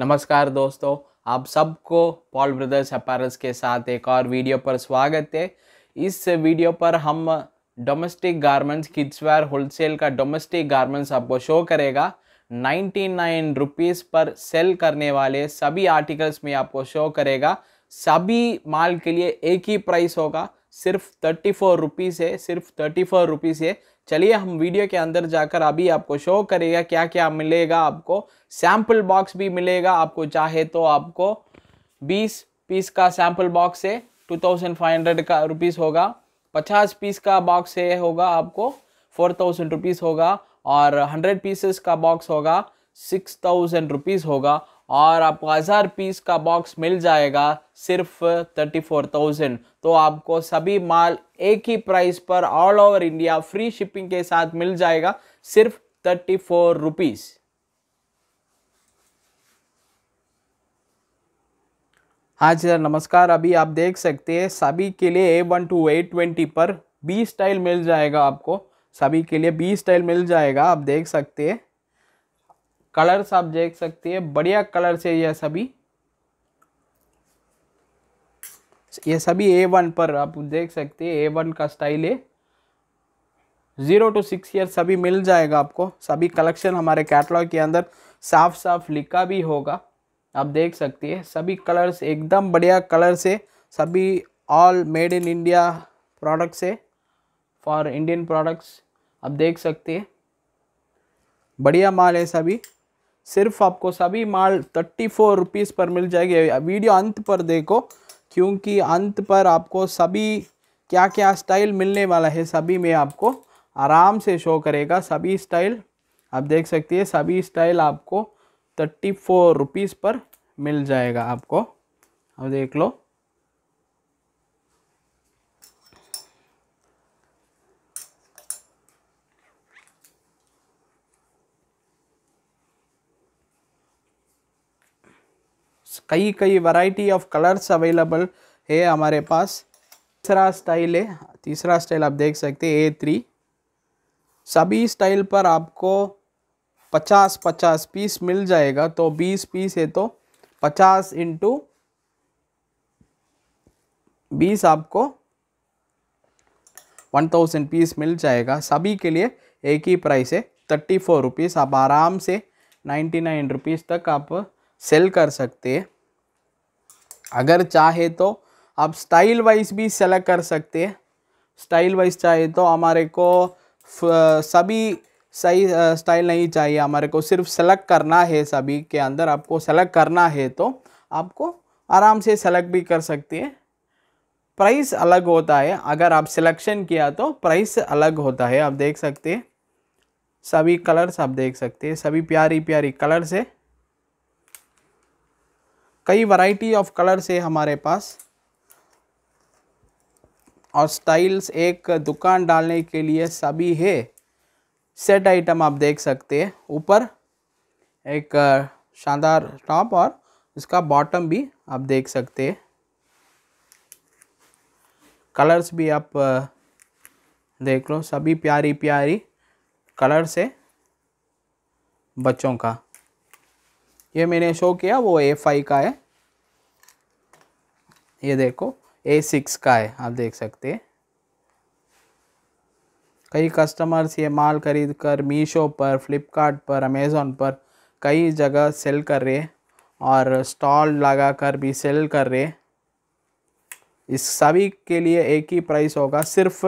नमस्कार दोस्तों आप सबको पॉल ब्रदर्स अपारस के साथ एक और वीडियो पर स्वागत है इस वीडियो पर हम डोमेस्टिक गारमेंट्स किड्सवेयर होलसेल का डोमेस्टिक गारमेंट्स आपको शो करेगा नाइन्टी नाइन रुपीज़ पर सेल करने वाले सभी आर्टिकल्स में आपको शो करेगा सभी माल के लिए एक ही प्राइस होगा सिर्फ थर्टी फोर रुपीज़ है सिर्फ थर्टी फोर रुपीज़ है चलिए हम वीडियो के अंदर जाकर अभी आपको शो करेगा क्या क्या मिलेगा आपको सैम्पल बॉक्स भी मिलेगा आपको चाहे तो आपको बीस पीस का सैम्पल बॉक्स है टू थाउजेंड फाइव हंड्रेड का रुपीज़ होगा पचास पीस का बॉक्स है होगा आपको फोर थाउजेंड रुपीज़ होगा और हंड्रेड पीसेस का बॉक्स होगा सिक्स थाउजेंड रुपीज़ होगा और आपको हज़ार पीस का बॉक्स मिल जाएगा सिर्फ थर्टी फोर थाउजेंड तो आपको सभी माल एक ही प्राइस पर all over India free shipping के साथ मिल जाएगा सिर्फ थर्टी फोर रुपीज़ हाँ जी सर नमस्कार अभी आप देख सकते हैं सभी के लिए A one two A twenty पर बी स्टाइल मिल जाएगा आपको सभी के लिए बी स्टाइल मिल जाएगा आप देख सकते हैं कलर्स आप देख सकते हैं बढ़िया कलर से यह सभी ये सभी ए वन पर आप देख सकते हैं ए वन का स्टाइल है ज़ीरो टू सिक्स ईयर सभी मिल जाएगा आपको सभी कलेक्शन हमारे कैटलॉग के अंदर साफ साफ लिखा भी होगा आप देख सकते हैं सभी कलर्स एकदम बढ़िया कलर से सभी all made in India products है फॉर इंडियन प्रोडक्ट्स आप देख सकते हैं बढ़िया माल है सभी सिर्फ आपको सभी माल थर्टी फोर रुपीज़ पर मिल जाएगी वीडियो अंत पर देखो क्योंकि अंत पर आपको सभी क्या क्या स्टाइल मिलने वाला है सभी में आपको आराम से शो करेगा सभी स्टाइल आप देख सकती है सभी स्टाइल आपको थर्टी फोर रुपीज़ पर मिल जाएगा आपको अब देख लो कई कई वैरायटी ऑफ कलर्स अवेलेबल है हमारे पास तीसरा स्टाइल है तीसरा स्टाइल आप देख सकते हैं ए थ्री सभी स्टाइल पर आपको पचास पचास पीस मिल जाएगा तो बीस पीस है तो पचास इंटू बीस आपको वन थाउजेंड पीस मिल जाएगा सभी के लिए एक ही प्राइस है थर्टी फोर रुपीज़ आप आराम से नाइन्टी नाइन रुपीज़ तक आप सेल कर सकते हैं अगर चाहे तो आप स्टाइल वाइज भी सेलेक्ट कर सकते हैं स्टाइल वाइज चाहे तो हमारे को सभी सही स्टाइल नहीं चाहिए हमारे को सिर्फ सेलेक्ट करना है सभी के अंदर आपको सेलेक्ट करना है तो आपको आराम से सेलेक्ट भी कर सकते हैं प्राइस अलग होता है अगर आप सिलेक्शन किया तो प्राइस अलग होता है आप देख सकते हैं सभी कलर्स आप देख सकते हैं सभी प्यारी प्यारी कलर्स है कई वैरायटी ऑफ कलर्स है हमारे पास और स्टाइल्स एक दुकान डालने के लिए सभी है सेट आइटम आप देख सकते हैं ऊपर एक शानदार टॉप और इसका बॉटम भी आप देख सकते हैं कलर्स भी आप देख लो सभी प्यारी प्यारी कलर्स है बच्चों का ये मैंने शो किया वो ए फाइव का है ये देखो ए सिक्स का है आप देख सकते हैं कई कस्टमर्स ये माल खरीद कर मीशो पर फ्लिपकार्ट पर अमेज़ोन पर कई जगह सेल कर रहे और स्टॉल लगा कर भी सेल कर रहे इस सभी के लिए एक ही प्राइस होगा सिर्फ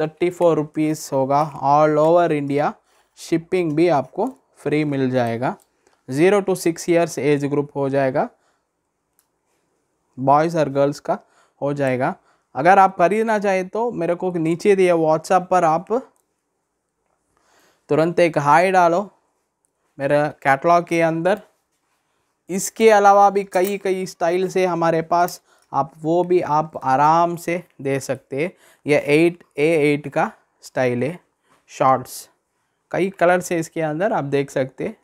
थर्टी फोर रुपीज़ होगा ऑल ओवर इंडिया शिपिंग भी आपको फ्री मिल जाएगा zero two six years age group हो जाएगा बॉयज़ और गर्ल्स का हो जाएगा अगर आप खरीदना चाहें तो मेरे को नीचे दिए व्हाट्सएप पर आप तुरंत एक हाई डालो मेरा कैटलॉग के अंदर इसके अलावा भी कई कई स्टाइल से हमारे पास आप वो भी आप आराम से दे सकते हैं यह एट ए एट का स्टाइल है शॉर्ट्स कई कलर से इसके अंदर आप देख सकते हैं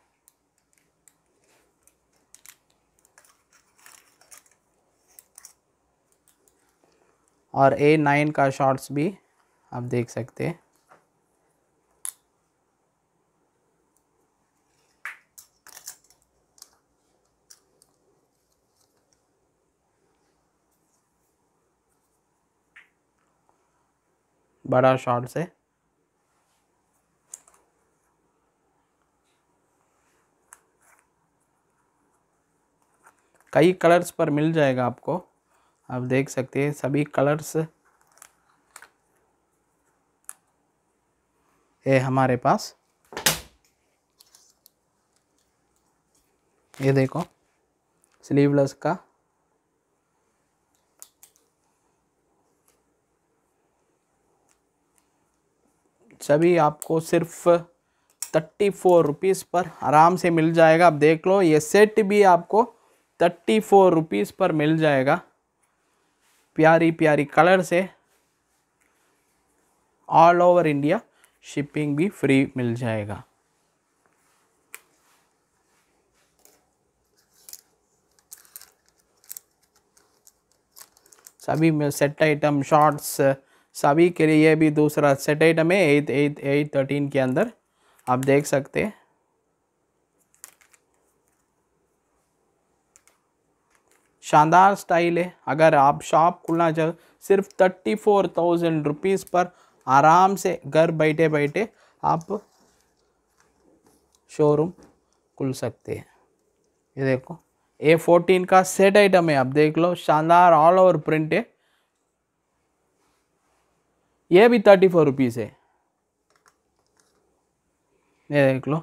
और ए नाइन का शॉर्ट्स भी आप देख सकते हैं बड़ा शॉट से कई कलर्स पर मिल जाएगा आपको आप देख सकते हैं सभी कलर्स है हमारे पास ये देखो स्लीवलेस का सभी आपको सिर्फ थर्टी फोर रुपीज़ पर आराम से मिल जाएगा आप देख लो ये सेट भी आपको थर्टी फोर रुपीज़ पर मिल जाएगा प्यारी प्यारी कलर से ऑल ओवर इंडिया शिपिंग भी फ्री मिल जाएगा सभी में सेट आइटम शॉर्ट्स सभी के लिए भी दूसरा सेट आइटम है एट एट एट थर्टीन के अंदर आप देख सकते हैं शानदार स्टाइल है अगर आप शॉप खुलना चाहो सिर्फ थर्टी फोर थाउजेंड रुपीज़ पर आराम से घर बैठे बैठे आप शोरूम खुल सकते हैं ये देखो ए फोर्टीन का सेट आइटम है आप देख लो शानदार ऑल ओवर प्रिंट है ये भी थर्टी फोर रुपीज़ है ये देख लो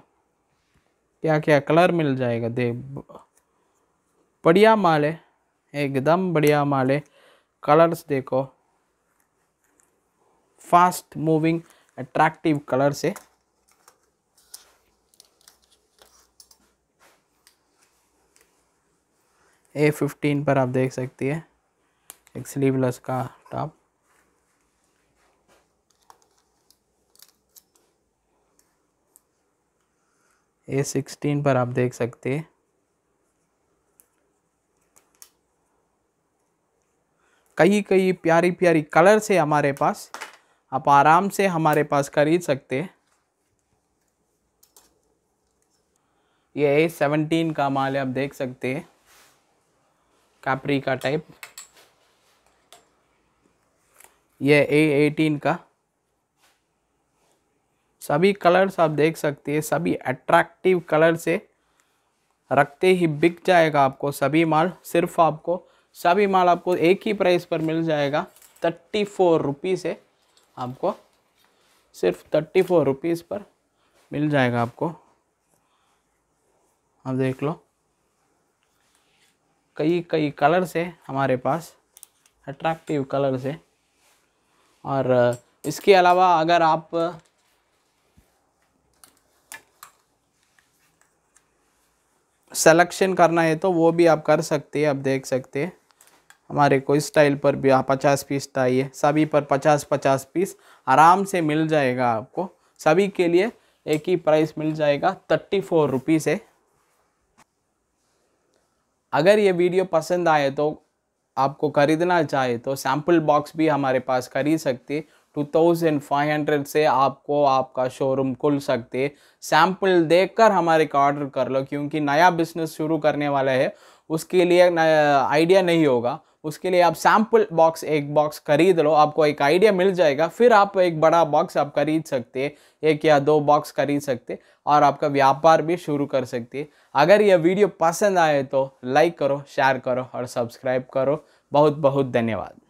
क्या क्या कलर मिल जाएगा देख बढ़िया माल है एकदम बढ़िया माल है कलर्स देखो फास्ट मूविंग अट्रैक्टिव कलर्स है ए फिफ्टीन पर आप देख सकती है एक स्लीवलेस का टॉप ए सिक्सटीन पर आप देख सकते हैं कई कई प्यारी प्यारी कलर से हमारे पास आप आराम से हमारे पास खरीद सकते हैं ये ए सेवनटीन का माल है आप देख सकते हैं कैपरी का टाइप ये ए एटीन का सभी कलर्स आप देख सकते हैं सभी अट्रैक्टिव कलर से रखते ही बिक जाएगा आपको सभी माल सिर्फ आपको सभी माल आपको एक ही प्राइस पर मिल जाएगा थर्टी फोर रुपीज़ है आपको सिर्फ थर्टी फोर रुपीज़ पर मिल जाएगा आपको आप देख लो कई कई कलर्स है हमारे पास अट्रैक्टिव कलर्स है और इसके अलावा अगर आप सेलेक्शन करना है तो वो भी आप कर सकते हैं आप देख सकते हैं हमारे को स्टाइल पर भी पचास पीस चाहिए सभी पर पचास पचास पीस आराम से मिल जाएगा आपको सभी के लिए एक ही प्राइस मिल जाएगा थर्टी फोर रुपीज़ है अगर ये वीडियो पसंद आए तो आपको ख़रीदना चाहे तो सैम्पल बॉक्स भी हमारे पास खरीद सकते टू थाउजेंड फाइव हंड्रेड से आपको आपका शोरूम खुल सकते सैम्पल देखकर हमारे का ऑर्डर कर लो क्योंकि नया बिजनेस शुरू करने वाला है उसके लिए आइडिया नहीं होगा उसके लिए आप सैम्पल बॉक्स एक बॉक्स खरीद लो आपको एक आइडिया मिल जाएगा फिर आप एक बड़ा बॉक्स आप खरीद सकते हैं एक या दो बॉक्स खरीद सकते और आपका व्यापार भी शुरू कर सकते अगर यह वीडियो पसंद आए तो लाइक करो शेयर करो और सब्सक्राइब करो बहुत बहुत धन्यवाद